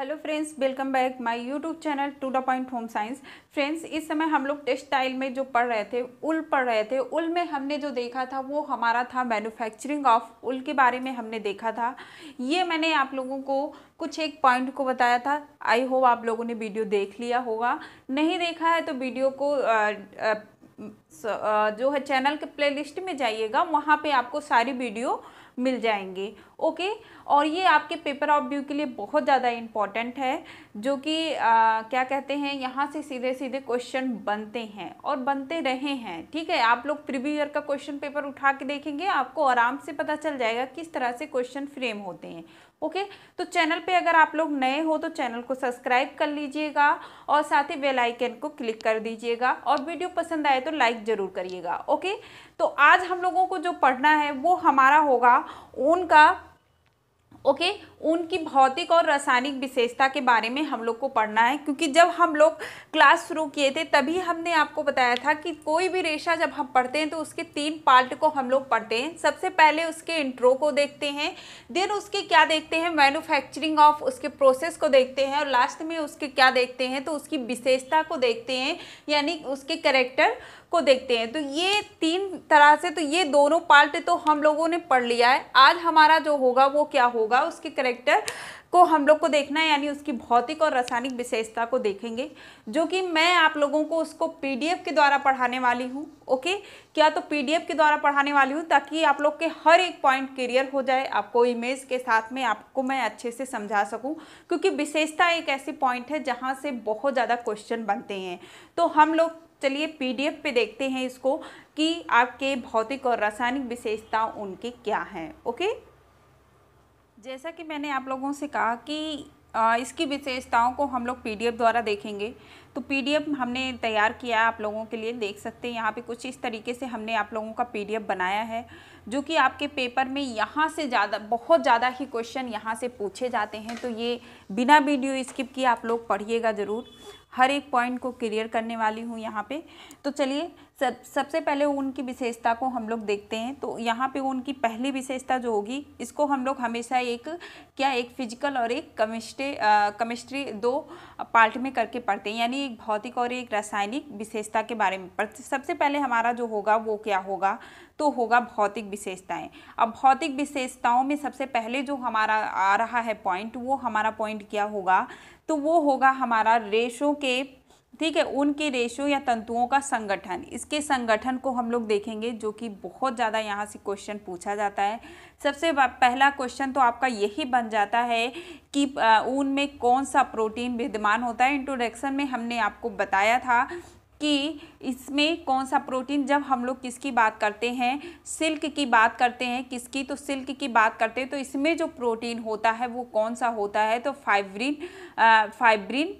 Hello friends welcome back my YouTube channel to the point home science friends इस समय हम लोग textile में जो पढ़ रहे थे उल पढ़ रहे थे उल में हमने जो देखा था वो हमारा था मैन्युफैक्चरिंग ऑफ उल के बारे में हमने देखा था ये मैंने आप लोगों को कुछ एक पॉइंट को बताया था आई होप आप लोगों ने वीडियो देख लिया होगा नहीं देखा है तो वीडियो को आ, आ, जो है चैनल के प्ले में जाइएगा वहाँ पर आपको सारी वीडियो मिल जाएंगी ओके और ये आपके पेपर ऑफ व्यू के लिए बहुत ज़्यादा इम्पॉर्टेंट है जो कि क्या कहते हैं यहाँ से सीधे सीधे क्वेश्चन बनते हैं और बनते रहे हैं ठीक है आप लोग प्रीव्यू ईयर का क्वेश्चन पेपर उठा के देखेंगे आपको आराम से पता चल जाएगा किस तरह से क्वेश्चन फ्रेम होते हैं ओके तो चैनल पे अगर आप लोग नए हो तो चैनल को सब्सक्राइब कर लीजिएगा और साथ ही बेल आइकन को क्लिक कर दीजिएगा और वीडियो पसंद आए तो लाइक ज़रूर करिएगा ओके तो आज हम लोगों को जो पढ़ना है वो हमारा होगा उनका ओके उनकी भौतिक और रासायनिक विशेषता के बारे में हम लोग को पढ़ना है क्योंकि जब हम लोग क्लास शुरू किए थे तभी हमने आपको बताया था कि कोई भी रेशा जब हम पढ़ते हैं तो उसके तीन पार्ट को हम लोग पढ़ते हैं सबसे पहले उसके इंट्रो को देखते हैं देन उसके क्या देखते हैं मैन्युफैक्चरिंग ऑफ उसके प्रोसेस को देखते हैं और लास्ट में उसके क्या देखते हैं तो उसकी विशेषता को देखते हैं यानी उसके करेक्टर को देखते हैं तो ये तीन तरह से तो ये दोनों पार्ट तो हम लोगों ने पढ़ लिया है आज हमारा जो होगा वो क्या होगा उसके करेक्टर को हम लोग को देखना है यानी उसकी भौतिक और रासायनिक विशेषता को देखेंगे जो कि मैं आप लोगों को उसको पीडीएफ के द्वारा पढ़ाने वाली हूँ ओके क्या तो पीडीएफ के द्वारा पढ़ाने वाली हूँ ताकि आप लोग के हर एक पॉइंट क्लियर हो जाए आपको इमेज के साथ में आपको मैं अच्छे से समझा सकूँ क्योंकि विशेषता एक ऐसी पॉइंट है जहाँ से बहुत ज़्यादा क्वेश्चन बनते हैं तो हम लोग चलिए पीडीएफ पे देखते हैं इसको कि आपके भौतिक और रासायनिक विशेषता उनके क्या हैं ओके जैसा कि मैंने आप लोगों से कहा कि इसकी विशेषताओं को हम लोग पीडीएफ द्वारा देखेंगे तो पीडीएफ हमने तैयार किया आप लोगों के लिए देख सकते हैं यहाँ पे कुछ इस तरीके से हमने आप लोगों का पीडीएफ बनाया है जो कि आपके पेपर में यहाँ से ज़्यादा बहुत ज़्यादा ही क्वेश्चन यहाँ से पूछे जाते हैं तो ये बिना वीडियो स्किप किए आप लोग पढ़िएगा ज़रूर हर एक पॉइंट को क्लियर करने वाली हूँ यहाँ पे तो चलिए सब सबसे पहले ऊन की विशेषता को हम लोग देखते हैं तो यहाँ पे ऊन की पहली विशेषता जो होगी इसको हम लोग हमेशा एक क्या एक फिजिकल और एक केमिस्ट्री केमिस्ट्री दो पार्ट में करके पढ़ते हैं यानी एक भौतिक और एक रासायनिक विशेषता के बारे में पढ़ते सबसे पहले हमारा जो होगा वो क्या होगा तो होगा भौतिक विशेषताएं अब भौतिक विशेषताओं में सबसे पहले जो हमारा आ रहा है पॉइंट वो हमारा पॉइंट क्या होगा तो वो होगा हमारा रेशों के ठीक है उनके रेशो या तंतुओं का संगठन इसके संगठन को हम लोग देखेंगे जो कि बहुत ज़्यादा यहाँ से क्वेश्चन पूछा जाता है सबसे पहला क्वेश्चन तो आपका यही बन जाता है कि ऊन में कौन सा प्रोटीन विद्यमान होता है इंट्रोडक्शन में हमने आपको बताया था कि इसमें कौन सा प्रोटीन जब हम लोग किसकी बात करते हैं सिल्क की बात करते हैं किसकी तो सिल्क की बात करते हैं तो इसमें जो प्रोटीन होता है वो कौन सा होता है तो फाइब्रिन फाइब्रिन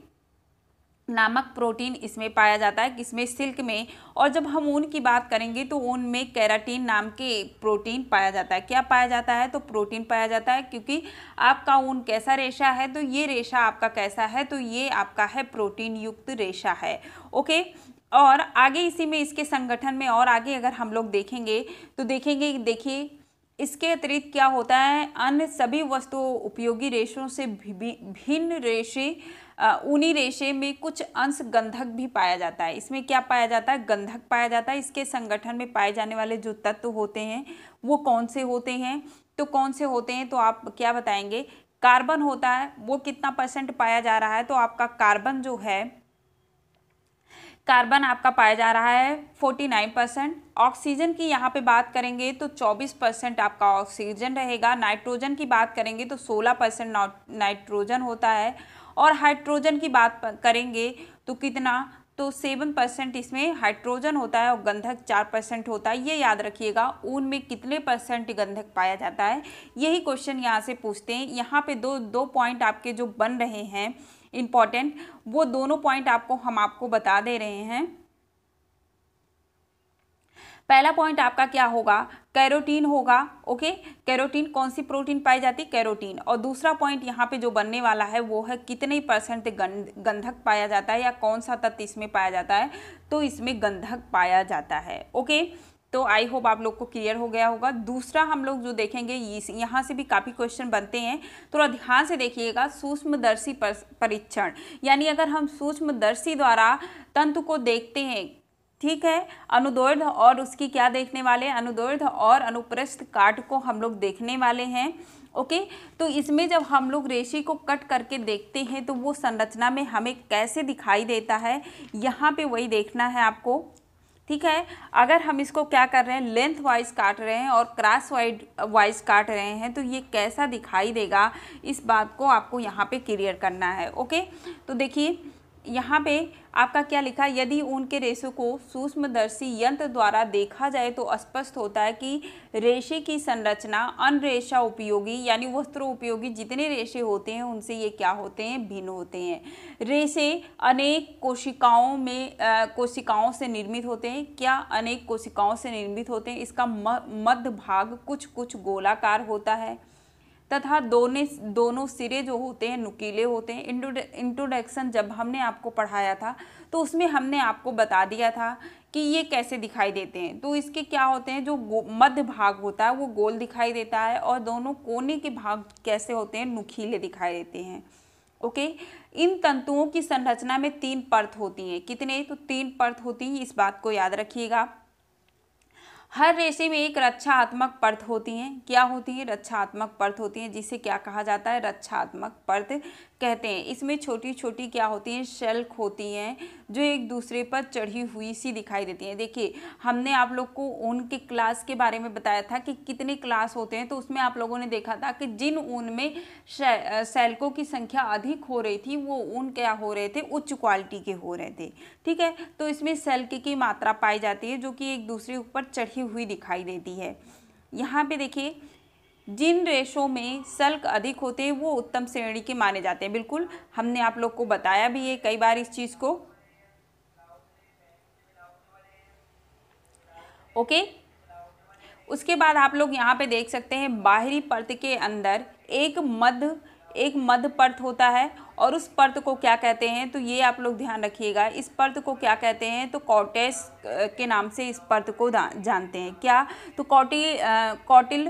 नामक प्रोटीन इसमें पाया जाता है किसमें सिल्क में और जब हम ऊन की बात करेंगे तो ऊन में कैराटीन नाम के प्रोटीन पाया जाता है क्या पाया जाता है तो प्रोटीन पाया जाता है क्योंकि आपका ऊन कैसा रेशा है तो ये रेशा आपका कैसा है तो ये आपका है प्रोटीन युक्त रेशा है ओके और आगे इसी में इसके संगठन में और आगे अगर हम लोग देखेंगे तो देखेंगे देखिए इसके अतिरिक्त क्या होता है अन्य सभी वस्तुओं उपयोगी रेशों से भिन्न रेशे ऊनी रेशे में कुछ अंश गंधक भी पाया जाता है इसमें क्या पाया जाता है गंधक पाया जाता है इसके संगठन में पाए जाने वाले जो तत्व होते हैं वो कौन से होते हैं तो कौन से होते हैं तो आप क्या बताएंगे कार्बन होता है वो कितना परसेंट पाया जा रहा है तो आपका कार्बन जो है कार्बन आपका पाया जा रहा है 49 परसेंट ऑक्सीजन की यहाँ पे बात करेंगे तो 24 परसेंट आपका ऑक्सीजन रहेगा नाइट्रोजन की बात करेंगे तो 16 परसेंट नाइट्रोजन होता है और हाइड्रोजन की बात करेंगे तो कितना तो सेवन परसेंट इसमें हाइड्रोजन होता है और गंधक चार परसेंट होता है ये याद रखिएगा ऊन में कितने परसेंट गंधक पाया जाता है यही क्वेश्चन यहाँ से पूछते हैं यहाँ पे दो दो पॉइंट आपके जो बन रहे हैं इम्पॉर्टेंट वो दोनों पॉइंट आपको हम आपको बता दे रहे हैं पहला पॉइंट आपका क्या होगा कैरोटीन होगा ओके कैरोटीन कौन सी प्रोटीन पाई जाती है कैरोटीन और दूसरा पॉइंट यहाँ पे जो बनने वाला है वो है कितने परसेंट गंधक पाया जाता है या कौन सा तत्व इसमें पाया जाता है तो इसमें गंधक पाया जाता है ओके okay? तो आई होप आप लोग को क्लियर हो गया होगा दूसरा हम लोग जो देखेंगे यहाँ से भी काफ़ी क्वेश्चन बनते हैं थोड़ा तो ध्यान से देखिएगा सूक्ष्मदर्शी परीक्षण यानी अगर हम सूक्ष्मदर्शी द्वारा तंतु को देखते हैं ठीक है अनुदोर्ध और उसकी क्या देखने वाले हैं अनुदोर्ध और अनुप्रस्थ काट को हम लोग देखने वाले हैं ओके तो इसमें जब हम लोग रेशे को कट करके देखते हैं तो वो संरचना में हमें कैसे दिखाई देता है यहाँ पे वही देखना है आपको ठीक है अगर हम इसको क्या कर रहे हैं लेंथ वाइज काट रहे हैं और क्रॉस वाइड वाइज काट रहे हैं तो ये कैसा दिखाई देगा इस बात को आपको यहाँ पे क्लियर करना है ओके तो देखिए यहाँ पे आपका क्या लिखा है यदि उनके रेशे रेशों को सूक्ष्मदर्शी यंत्र द्वारा देखा जाए तो स्पष्ट होता है कि रेशे की संरचना अनरेशा उपयोगी यानी वस्त्र उपयोगी जितने रेशे होते हैं उनसे ये क्या होते हैं भिन्न होते हैं रेशे अनेक कोशिकाओं में आ, कोशिकाओं से निर्मित होते हैं क्या अनेक कोशिकाओं से निर्मित होते हैं इसका मध्य भाग कुछ कुछ गोलाकार होता है तथा दोनों दोनों सिरे जो होते हैं नुकीले होते हैं इंट्रोडक्शन जब हमने आपको पढ़ाया था तो उसमें हमने आपको बता दिया था कि ये कैसे दिखाई देते हैं तो इसके क्या होते हैं जो मध्य भाग होता है वो गोल दिखाई देता है और दोनों कोने के भाग कैसे होते हैं नुकीले दिखाई देते हैं ओके इन तंतुओं की संरचना में तीन पर्थ होती हैं कितने तो तीन पर्थ होती हैं इस बात को याद रखिएगा हर रेशे में एक रक्षात्मक परत होती हैं क्या होती है रक्षात्मक परत होती हैं जिसे क्या कहा जाता है रक्षात्मक परत कहते हैं इसमें छोटी छोटी क्या होती हैं शेल्क होती हैं जो एक दूसरे पर चढ़ी हुई सी दिखाई देती हैं देखिए हमने आप लोग को ऊन के क्लास के बारे में बताया था कि कितने क्लास होते हैं तो उसमें आप लोगों ने देखा था कि जिन ऊन में सेल्कों की संख्या अधिक हो रही थी वो ऊन क्या हो रहे थे उच्च क्वालिटी के हो रहे थे ठीक है तो इसमें सेल्क की मात्रा पाई जाती है जो कि एक दूसरे ऊपर चढ़ी रखी हुई दिखाई देती है यहाँ पे देखिए जिन रेशों में सल्क अधिक होते हैं वो उत्तम श्रेणी के माने जाते हैं बिल्कुल हमने आप लोग को बताया भी है कई बार इस चीज़ को ओके उसके बाद आप लोग यहाँ पे देख सकते हैं बाहरी पर्त के अंदर एक मध्य एक मध्य पर्त होता है और उस पर्त को क्या कहते हैं तो ये आप लोग ध्यान रखिएगा इस पर्त को क्या कहते हैं तो कॉटेस के नाम से इस पर्त को जानते हैं क्या तो कौटिल कौटिल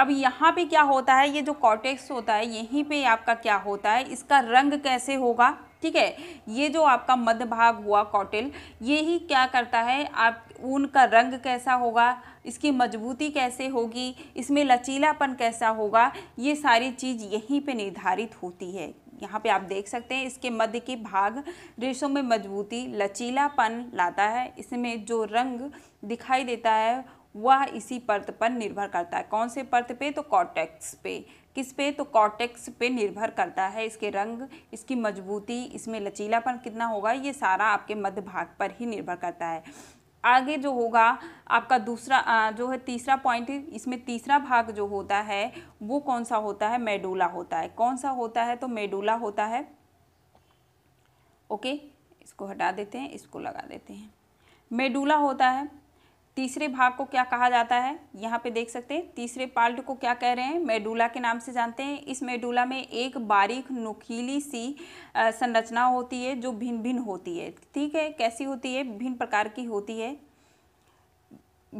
अब यहाँ पे क्या होता है ये जो कॉटेक्स होता है यहीं पे आपका क्या होता है इसका रंग कैसे होगा ठीक है ये जो आपका मध्य भाग हुआ कॉटिल ये क्या करता है आप ऊन का रंग कैसा होगा इसकी मजबूती कैसे होगी इसमें लचीलापन कैसा होगा ये सारी चीज़ यहीं पे निर्धारित होती है यहाँ पे आप देख सकते हैं इसके मध्य के भाग रेशों में मजबूती लचीलापन लाता है इसमें जो रंग दिखाई देता है वह इसी परत पर निर्भर करता है कौन से परत पे तो कॉटेक्स पे किस पे तो कॉटेक्स पे निर्भर करता है इसके रंग इसकी मजबूती इसमें लचीलापन कितना होगा ये सारा आपके मध्य भाग पर ही निर्भर करता है आगे जो होगा आपका दूसरा जो है तीसरा पॉइंट इसमें तीसरा भाग जो होता है वो कौन सा होता है मेडुला होता है कौन सा होता है तो मेडुला होता है ओके इसको हटा देते हैं इसको लगा देते हैं मेडुला होता है तीसरे भाग को क्या कहा जाता है यहाँ पे देख सकते हैं तीसरे पार्ट को क्या कह रहे हैं मेडुला के नाम से जानते हैं इस मेडुला में एक बारीक नुकीली सी संरचना होती है जो भिन्न भिन्न होती है ठीक है कैसी होती है विभिन्न प्रकार की होती है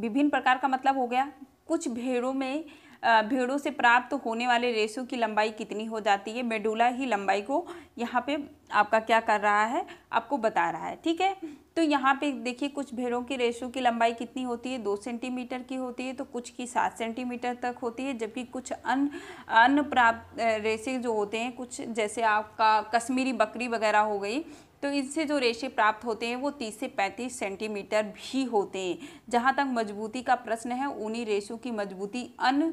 विभिन्न प्रकार का मतलब हो गया कुछ भेड़ों में भेड़ों से प्राप्त होने वाले रेशों की लंबाई कितनी हो जाती है मेडुला ही लंबाई को यहाँ पे आपका क्या कर रहा है आपको बता रहा है ठीक है तो यहाँ पे देखिए कुछ भेड़ों के रेशों की लंबाई कितनी होती है दो सेंटीमीटर की होती है तो कुछ की सात सेंटीमीटर तक होती है जबकि कुछ अन अन्य प्राप्त रेशे जो होते हैं कुछ जैसे आपका कश्मीरी बकरी वगैरह हो गई तो इससे जो रेशे प्राप्त होते हैं वो 30 से 35 सेंटीमीटर भी होते हैं जहाँ तक मजबूती का प्रश्न है उन्हीं रेशों की मजबूती अन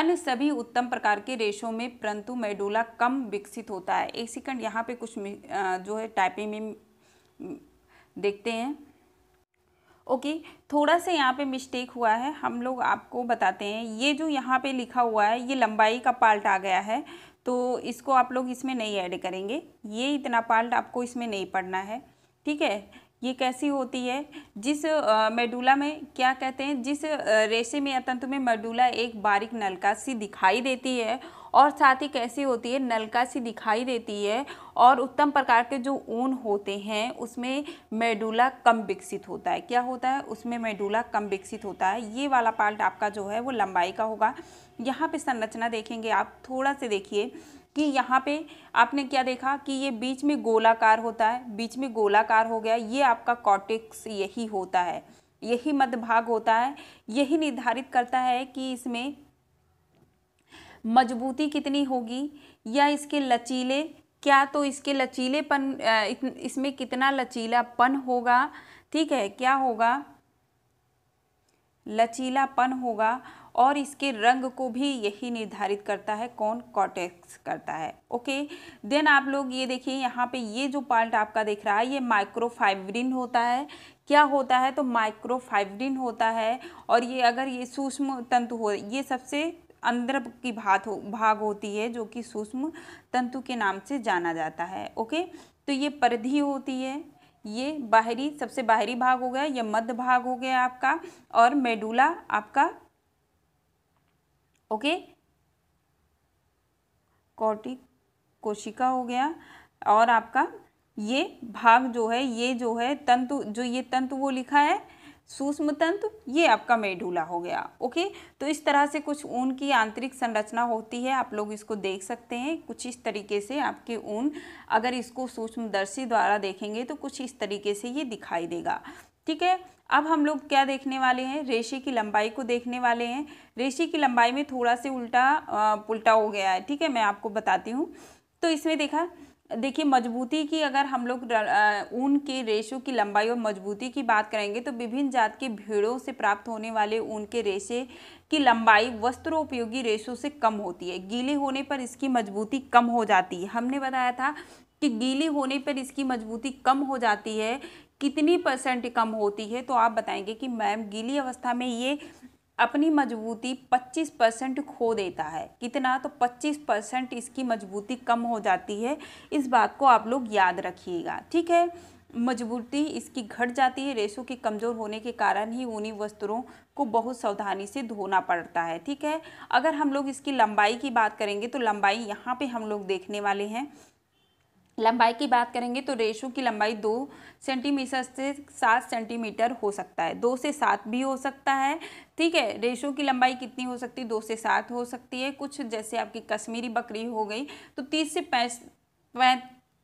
अन्य सभी उत्तम प्रकार के रेशों में परंतु मेडोला कम विकसित होता है एक सेकंड यहाँ पे कुछ जो है टाइपिंग में देखते हैं ओके थोड़ा सा यहाँ पे मिस्टेक हुआ है हम लोग आपको बताते हैं ये जो यहाँ पे लिखा हुआ है ये लंबाई का पार्ट आ गया है तो इसको आप लोग इसमें नहीं ऐड करेंगे ये इतना पार्ट आपको इसमें नहीं पढ़ना है ठीक है ये कैसी होती है जिस मेडूला में क्या कहते हैं जिस रेशे में या तंतु में मेडूला एक बारीक नलका सी दिखाई देती है और साथ ही कैसी होती है नलका सी दिखाई देती है और उत्तम प्रकार के जो ऊन होते हैं उसमें मेडुला कम विकसित होता है क्या होता है उसमें मेडुला कम विकसित होता है ये वाला पार्ट आपका जो है वो लंबाई का होगा यहाँ पे संरचना देखेंगे आप थोड़ा से देखिए कि यहाँ पे आपने क्या देखा कि ये बीच में गोलाकार होता है बीच में गोलाकार हो गया ये आपका कॉटिक्स यही होता है यही मध्य भाग होता है यही निर्धारित करता है कि इसमें मजबूती कितनी होगी या इसके लचीले क्या तो इसके लचीलेपन इसमें कितना लचीलापन होगा ठीक है क्या होगा लचीलापन होगा और इसके रंग को भी यही निर्धारित करता है कौन कॉटेक्स करता है ओके देन आप लोग ये देखिए यहाँ पे ये जो पार्ट आपका दिख रहा है ये माइक्रोफाइब्रिन होता है क्या होता है तो माइक्रोफाइब्रिन होता है और ये अगर ये सूक्ष्म तंतु हो ये सबसे अंदर की भात हो भाग होती है जो कि सूक्ष्म तंतु के नाम से जाना जाता है ओके तो ये परिधि होती है ये बाहरी सबसे बाहरी भाग हो गया यह मध्य भाग हो गया आपका और मेडुला आपका ओके कॉटिक कोशिका हो गया और आपका ये भाग जो है ये जो है तंतु जो ये तंतु वो लिखा है सूक्ष्म तंत्र ये आपका मेडूला हो गया ओके तो इस तरह से कुछ ऊन की आंतरिक संरचना होती है आप लोग इसको देख सकते हैं कुछ इस तरीके से आपके ऊन अगर इसको सूक्ष्मदर्शी द्वारा देखेंगे तो कुछ इस तरीके से ये दिखाई देगा ठीक है अब हम लोग क्या देखने वाले हैं रेशे की लंबाई को देखने वाले हैं रेशे की लंबाई में थोड़ा से उल्टा पुल्टा हो गया है ठीक है मैं आपको बताती हूँ तो इसमें देखा देखिए मजबूती की अगर हम लोग ऊन के रेशों की लंबाई और मजबूती की बात करेंगे तो विभिन्न जात के भेड़ों से प्राप्त होने वाले ऊन के रेशे की लंबाई वस्त्रोपयोगी रेशों से कम होती है गीले होने पर इसकी मजबूती कम हो जाती है हमने बताया था कि गीली होने पर इसकी मजबूती कम हो जाती है कितनी परसेंट कम होती है तो आप बताएंगे कि मैम गीली अवस्था में ये अपनी मजबूती 25 परसेंट खो देता है कितना तो 25 परसेंट इसकी मजबूती कम हो जाती है इस बात को आप लोग याद रखिएगा ठीक है मजबूती इसकी घट जाती है रेशों के कमज़ोर होने के कारण ही ऊनी वस्त्रों को बहुत सावधानी से धोना पड़ता है ठीक है अगर हम लोग इसकी लंबाई की बात करेंगे तो लंबाई यहाँ पे हम लोग देखने वाले हैं लंबाई की बात करेंगे तो रेशो की लंबाई दो सेंटीमीटर से सात सेंटीमीटर हो सकता है दो से सात भी हो सकता है ठीक है रेशो की लंबाई कितनी हो सकती है दो से सात हो सकती है कुछ जैसे आपकी कश्मीरी बकरी हो गई तो तीस से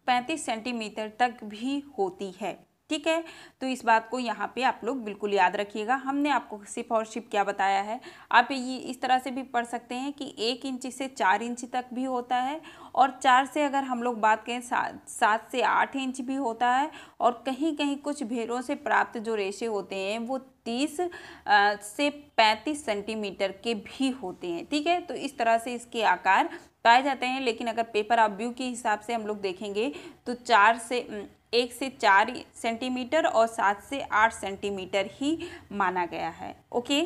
पैंतीस सेंटीमीटर तक भी होती है ठीक है तो इस बात को यहाँ पे आप लोग बिल्कुल याद रखिएगा हमने आपको सिप और शिप क्या बताया है आप ये इस तरह से भी पढ़ सकते हैं कि एक इंच से चार इंच तक भी होता है और चार से अगर हम लोग बात करें सात सात से आठ इंच भी होता है और कहीं कहीं कुछ भेड़ों से प्राप्त जो रेशे होते हैं वो तीस से पैंतीस सेंटीमीटर के भी होते हैं ठीक है तो इस तरह से इसके आकार पाए जाते हैं लेकिन अगर पेपर आप व्यू के हिसाब से हम लोग देखेंगे तो चार से एक से चार सेंटीमीटर और सात से आठ सेंटीमीटर ही माना गया है ओके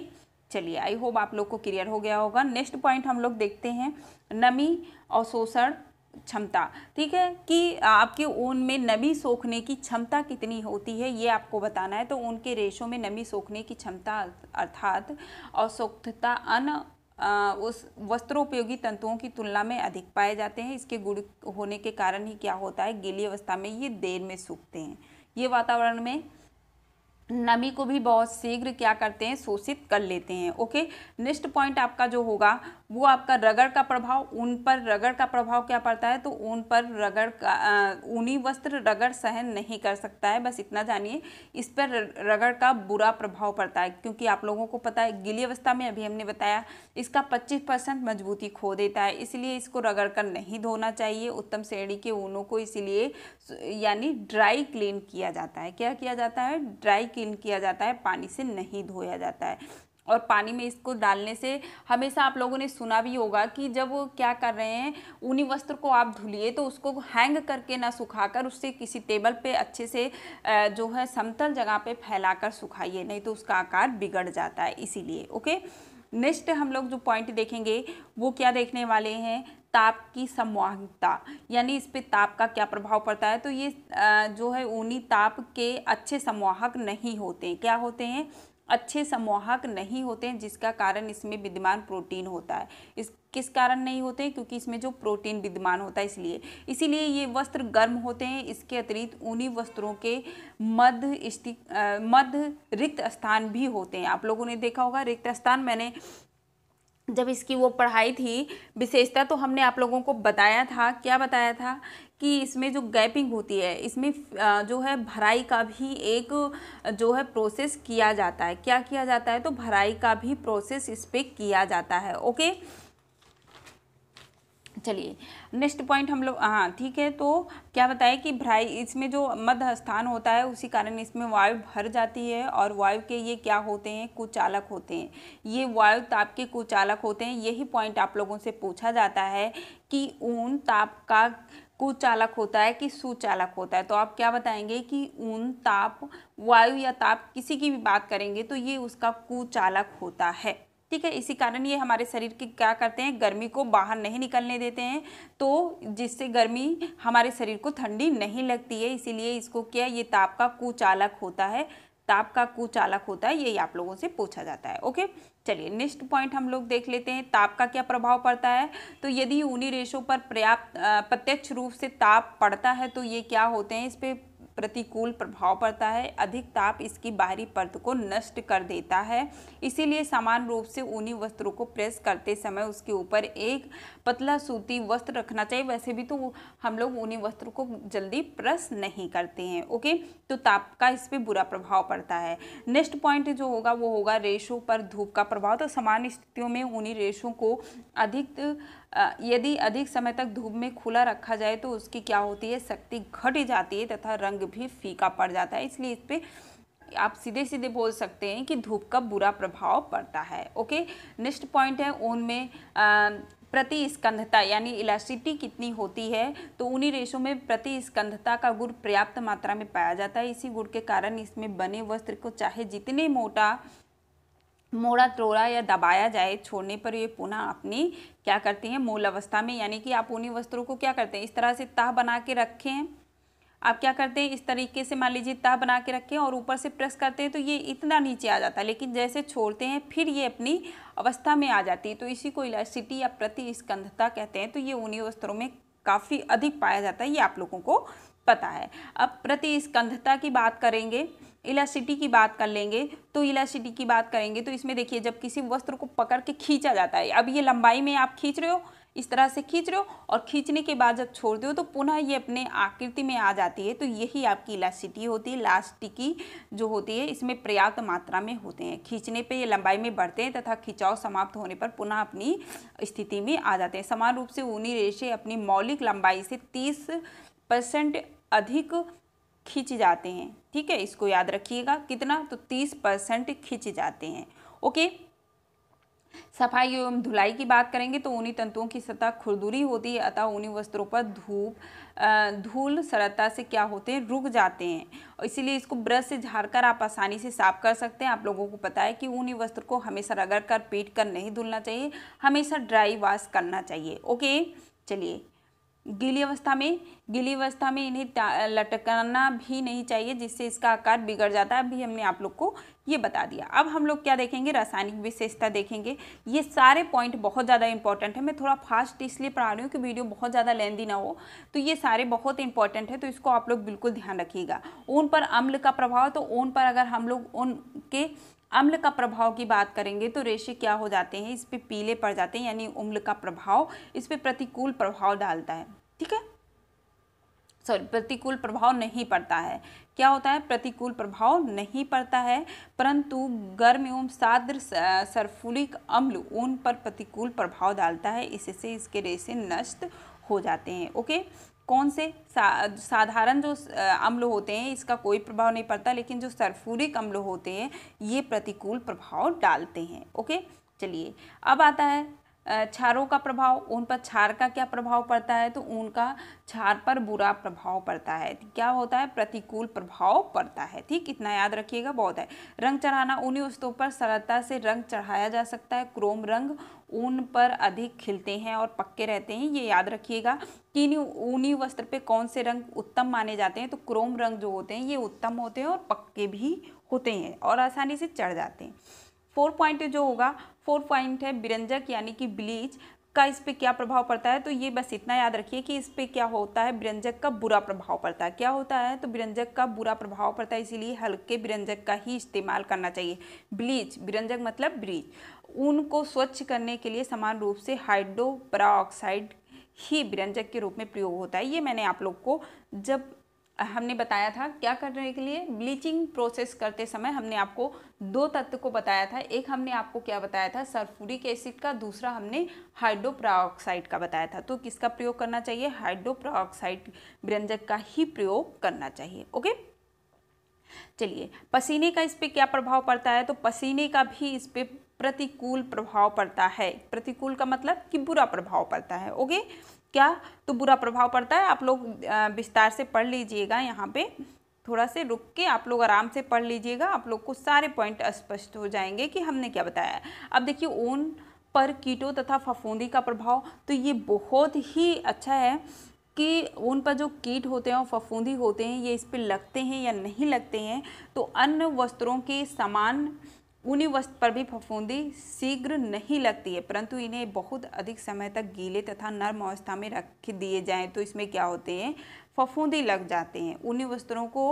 चलिए आई होप आप लोग को क्लियर हो गया होगा नेक्स्ट पॉइंट हम लोग देखते हैं नमी और शोषण क्षमता ठीक है कि आपके ऊन में नमी सोखने की क्षमता कितनी होती है ये आपको बताना है तो ऊन के रेशों में नमी सोखने की क्षमता अर्थात अशोक्तता अन उस वस्त्रोपयोगी तंतुओं की तुलना में अधिक पाए जाते हैं इसके गुड़ होने के कारण ही क्या होता है गीली अवस्था में ये देर में सूखते हैं ये वातावरण में नमी को भी बहुत शीघ्र क्या करते हैं शोषित कर लेते हैं ओके नेक्स्ट पॉइंट आपका जो होगा वो आपका रगड़ का प्रभाव ऊन पर रगड़ का प्रभाव क्या पड़ता है तो ऊन पर रगड़ का ऊनी वस्त्र रगड़ सहन नहीं कर सकता है बस इतना जानिए इस पर रगड़ का बुरा प्रभाव पड़ता है क्योंकि आप लोगों को पता है गीली अवस्था में अभी हमने बताया इसका पच्चीस परसेंट मजबूती खो देता है इसलिए इसको रगड़ कर नहीं धोना चाहिए उत्तम श्रेणी के ऊनों को इसीलिए यानी ड्राई क्लीन किया जाता है क्या किया जाता है ड्राई क्लीन किया जाता है पानी से नहीं धोया जाता है और पानी में इसको डालने से हमेशा आप लोगों ने सुना भी होगा कि जब क्या कर रहे हैं ऊनी वस्त्र को आप धुलिए तो उसको हैंग करके ना सुखाकर उससे किसी टेबल पे अच्छे से जो है समतल जगह पे फैलाकर सुखाइए नहीं तो उसका आकार बिगड़ जाता है इसीलिए ओके नेक्स्ट हम लोग जो पॉइंट देखेंगे वो क्या देखने वाले हैं ताप की समवाहिकता यानी इस पर ताप का क्या प्रभाव पड़ता है तो ये जो है ऊनी ताप के अच्छे संवाहक नहीं होते क्या होते हैं अच्छे समूहक नहीं होते हैं जिसका कारण इसमें विद्यमान प्रोटीन होता है इस किस कारण नहीं होते हैं क्योंकि इसमें जो प्रोटीन विद्यमान होता है इसलिए इसीलिए ये वस्त्र गर्म होते हैं इसके अतिरिक्त ऊनी वस्त्रों के मध्य स्थित मध्य रिक्त स्थान भी होते हैं आप लोगों ने देखा होगा रिक्त स्थान मैंने जब इसकी वो पढ़ाई थी विशेषता तो हमने आप लोगों को बताया था क्या बताया था कि इसमें जो गैपिंग होती है इसमें जो है भराई का भी एक जो है प्रोसेस किया जाता है क्या किया जाता है तो भराई का भी प्रोसेस इस पर किया जाता है ओके चलिए नेक्स्ट पॉइंट हम लोग हाँ ठीक है तो क्या बताएं कि भराई इसमें जो मध्य स्थान होता है उसी कारण इसमें वायु भर जाती है और वायु के ये क्या होते हैं कुचालक होते हैं ये वायु ताप के कुचालक होते हैं यही पॉइंट आप लोगों से पूछा जाता है कि ऊन ताप का कुचालक होता है कि सुचालक होता है तो आप क्या बताएंगे कि ऊन ताप वायु या ताप किसी की भी बात करेंगे तो ये उसका कुचालक होता है ठीक है इसी कारण ये हमारे शरीर की क्या करते हैं गर्मी को बाहर नहीं निकलने देते हैं तो जिससे गर्मी हमारे शरीर को ठंडी नहीं लगती है इसीलिए इसको क्या ये ताप का कुचालक होता है ताप का कुचालक होता है यही आप लोगों से पूछा जाता है ओके चलिए नेक्स्ट पॉइंट हम लोग देख लेते हैं ताप का क्या प्रभाव पड़ता है तो यदि ऊनी रेशों पर पर्याप्त प्रत्यक्ष रूप से ताप पड़ता है तो ये क्या होते हैं इस पर प्रतिकूल प्रभाव पड़ता है अधिक ताप इसकी बाहरी परत को नष्ट कर देता है इसीलिए सामान्य रूप से ऊनी वस्त्रों को प्रेस करते समय उसके ऊपर एक पतला सूती वस्त्र रखना चाहिए वैसे भी तो हम लोग ऊनी वस्त्र को जल्दी प्रेस नहीं करते हैं ओके तो ताप का इस पर बुरा प्रभाव पड़ता है नेक्स्ट पॉइंट जो होगा वो होगा रेशों पर धूप का प्रभाव तो सामान्य स्थितियों में ऊनी रेशों को अधिक यदि अधिक समय तक धूप में खुला रखा जाए तो उसकी क्या होती है शक्ति घट जाती है तथा रंग भी फीका पड़ जाता है इसलिए इस पर आप सीधे सीधे बोल सकते हैं कि धूप का बुरा प्रभाव पड़ता है ओके नेक्स्ट पॉइंट है ऊन में प्रति स्कंधता यानी इलास्टिटी कितनी होती है तो उन्हीं रेशों में प्रति स्कंधता का गुड़ पर्याप्त मात्रा में पाया जाता है इसी गुड़ के कारण इसमें बने वस्त्र को चाहे जितने मोटा मोड़ा त्रोड़ा या दबाया जाए छोड़ने पर ये पुनः अपनी क्या करती हैं मूल अवस्था में यानी कि आप उन्हीं वस्त्रों को क्या करते हैं इस तरह से तह बना के रखें आप क्या करते हैं इस तरीके से मान लीजिए तह बना के रखें और ऊपर से प्रेस करते हैं तो ये इतना नीचे आ जाता है लेकिन जैसे छोड़ते हैं फिर ये अपनी अवस्था में आ जाती है तो इसी को इलास्टिटी या प्रतिस्कंधता कहते हैं तो ये उन्हीं वस्त्रों में काफ़ी अधिक पाया जाता है ये आप लोगों को पता है अब प्रतिस्कंधता की बात करेंगे इलास्टिटी की बात कर लेंगे तो इलास्टिटी की बात करेंगे तो इसमें देखिए जब किसी वस्त्र को पकड़ के खींचा जाता है अब ये लंबाई में आप खींच रहे हो इस तरह से खींच रहे हो और खींचने के बाद जब छोड़ दो तो पुनः ये अपने आकृति में आ जाती है तो यही आपकी इलास्टिटी होती है इलास्टिकी जो होती है इसमें पर्याप्त मात्रा में होते हैं खींचने पे ये लंबाई में बढ़ते हैं तथा खिंचाव समाप्त होने पर पुनः अपनी स्थिति में आ जाते हैं समान रूप से ऊनी रेशे अपनी मौलिक लंबाई से तीस परसेंट अधिक खींच जाते हैं ठीक है इसको याद रखिएगा कितना तो तीस परसेंट खींच जाते हैं ओके सफाई एवं धुलाई की बात करेंगे तो ऊनी तंतुओं की सतह खुरदुरी होती है अतः ऊनी वस्त्रों पर धूप धूल सरलता से क्या होते हैं रुक जाते हैं और इसीलिए इसको ब्रश से झाड़कर आप आसानी से साफ कर सकते हैं आप लोगों को पता है कि ऊनी वस्त्र को हमेशा रगड़ कर पीट कर नहीं धुलना चाहिए हमेशा ड्राई वाश करना चाहिए ओके चलिए गीली अवस्था में गीली अवस्था में इन्हें लटकाना भी नहीं चाहिए जिससे इसका आकार बिगड़ जाता है अभी हमने आप लोग को ये बता दिया अब हम लोग क्या देखेंगे रासायनिक विशेषता देखेंगे ये सारे पॉइंट बहुत ज़्यादा इंपॉर्टेंट है मैं थोड़ा फास्ट इसलिए पढ़ा रही हूँ कि वीडियो बहुत ज़्यादा लेंदी ना हो तो ये सारे बहुत इंपॉर्टेंट है तो इसको आप लोग बिल्कुल ध्यान रखिएगा ऊन पर अम्ल का प्रभाव तो ऊन पर अगर हम लोग उनके के अम्ल का प्रभाव की बात करेंगे तो रेशे क्या हो जाते हैं इस पर पीले पड़ जाते हैं यानी उम्ल का प्रभाव इस पर प्रतिकूल प्रभाव डालता है ठीक है सॉरी प्रतिकूल प्रभाव नहीं पड़ता है क्या होता है प्रतिकूल प्रभाव नहीं पड़ता है परंतु गर्म एवं साद्र सरफुलिक अम्ल ऊन पर प्रतिकूल प्रभाव डालता है इससे इसके रेशे नष्ट हो जाते हैं ओके कौन से सा, साधारण जो अम्ल होते हैं इसका कोई प्रभाव नहीं पड़ता लेकिन जो सरफूरिक अम्ल होते हैं ये प्रतिकूल प्रभाव डालते हैं ओके चलिए अब आता है क्षारों का प्रभाव उन पर क्षार का क्या प्रभाव पड़ता है तो उनका छार क्षार पर बुरा प्रभाव पड़ता है क्या होता है प्रतिकूल प्रभाव पड़ता है ठीक इतना याद रखिएगा बहुत है रंग चढ़ाना उन्हीं वस्तुओं पर सरलता से रंग चढ़ाया जा सकता है क्रोम रंग ऊन पर अधिक खिलते हैं और पक्के रहते हैं ये याद रखिएगा कि ऊनी वस्त्र पे कौन से रंग उत्तम माने जाते हैं तो क्रोम रंग जो होते हैं ये उत्तम होते हैं और पक्के भी होते हैं और आसानी से चढ़ जाते हैं फोर पॉइंट जो होगा फोर पॉइंट है बिरंजक यानी कि ब्लीच का इस पर क्या प्रभाव पड़ता है तो ये बस इतना याद रखिए कि इस पर क्या होता है व्यंजक का बुरा प्रभाव पड़ता है क्या होता है तो व्यंजक का बुरा प्रभाव पड़ता है इसीलिए हल्के व्यंजक का ही इस्तेमाल करना चाहिए ब्लीच व्यंजक मतलब ब्लीच उनको स्वच्छ करने के लिए समान रूप से हाइड्रो ही व्यंजक के रूप में प्रयोग होता है ये मैंने आप लोग को जब हमने बताया था क्या करने के लिए ब्लीचिंग प्रोसेस करते समय हमने आपको दो तत्व को बताया था एक हमने आपको क्या बताया था सल्फ्यूरिक एसिड का दूसरा हमने हाइड्रोप्राऑक्साइड का बताया था तो किसका प्रयोग करना चाहिए हाइड्रोप्राऑक्साइड व्यंजक का ही प्रयोग करना चाहिए ओके चलिए पसीने का इस पर क्या प्रभाव पड़ता है तो पसीने का भी इस पर प्रतिकूल प्रभाव पड़ता है प्रतिकूल का मतलब कि बुरा प्रभाव पड़ता है ओके क्या तो बुरा प्रभाव पड़ता है आप लोग विस्तार से पढ़ लीजिएगा यहाँ पे थोड़ा से रुक के आप लोग आराम से पढ़ लीजिएगा आप लोग को सारे पॉइंट स्पष्ट हो जाएंगे कि हमने क्या बताया अब देखिए ऊन पर कीटों तथा फफूंदी का प्रभाव तो ये बहुत ही अच्छा है कि उन पर जो कीट होते हैं और फफूंदी होते हैं ये इस पर लगते हैं या नहीं लगते हैं तो अन्य वस्त्रों के समान ऊनी वस्त्र पर भी फफूंदी शीघ्र नहीं लगती है परंतु इन्हें बहुत अधिक समय तक गीले तथा नर्म अवस्था में रख दिए जाएं तो इसमें क्या होते हैं फफूंदी लग जाते हैं ऊनी वस्त्रों को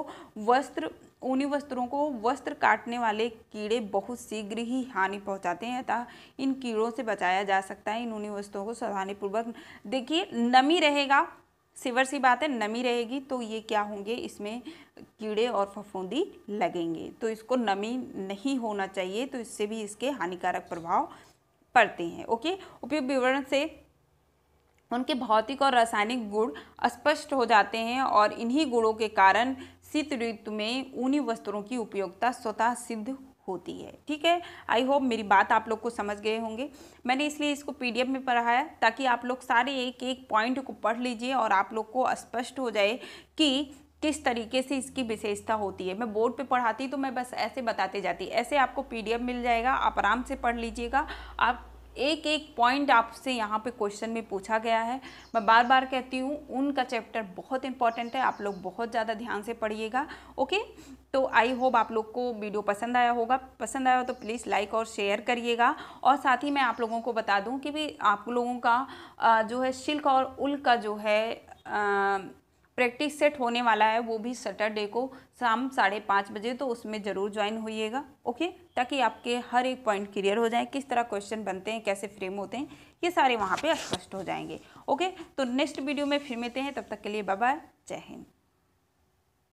वस्त्र ऊनी वस्त्रों को वस्त्र काटने वाले कीड़े बहुत शीघ्र ही हानि पहुंचाते हैं अतः इन कीड़ों से बचाया जा सकता है इन ऊनी वस्त्रों को सावधानीपूर्वक देखिए नमी रहेगा सिवर सी बात है नमी रहेगी तो ये क्या होंगे इसमें कीड़े और फफूंदी लगेंगे तो इसको नमी नहीं होना चाहिए तो इससे भी इसके हानिकारक प्रभाव पड़ते हैं ओके उपयुक्त विवरण से उनके भौतिक और रासायनिक गुण स्पष्ट हो जाते हैं और इन्हीं गुणों के कारण शीत ऋतु में ऊनी वस्त्रों की उपयोगिता स्वतः सिद्ध होती है ठीक है आई होप मेरी बात आप लोग को समझ गए होंगे मैंने इसलिए इसको पीडीएफ में पढ़ा है ताकि आप लोग सारे एक एक पॉइंट को पढ़ लीजिए और आप लोग को स्पष्ट हो जाए कि किस तरीके से इसकी विशेषता होती है मैं बोर्ड पे पढ़ाती तो मैं बस ऐसे बताते जाती ऐसे आपको पीडीएफ मिल जाएगा आप आराम से पढ़ लीजिएगा आप एक एक पॉइंट आपसे यहाँ पे क्वेश्चन में पूछा गया है मैं बार बार कहती हूँ उनका चैप्टर बहुत इंपॉर्टेंट है आप लोग बहुत ज़्यादा ध्यान से पढ़िएगा ओके तो आई होप आप लोग को वीडियो पसंद आया होगा पसंद आया हो तो प्लीज़ लाइक और शेयर करिएगा और साथ ही मैं आप लोगों को बता दूँ कि भी आप लोगों का जो है शिल्क और उल का जो है आ, प्रैक्टिस सेट होने वाला है वो भी सैटरडे को शाम साढ़े पाँच बजे तो उसमें ज़रूर ज्वाइन होइएगा ओके ताकि आपके हर एक पॉइंट क्लियर हो जाए किस तरह क्वेश्चन बनते हैं कैसे फ्रेम होते हैं ये सारे वहाँ पे स्पष्ट हो जाएंगे ओके तो नेक्स्ट वीडियो में फिर मिलते हैं तब तक के लिए बाय जय हिंद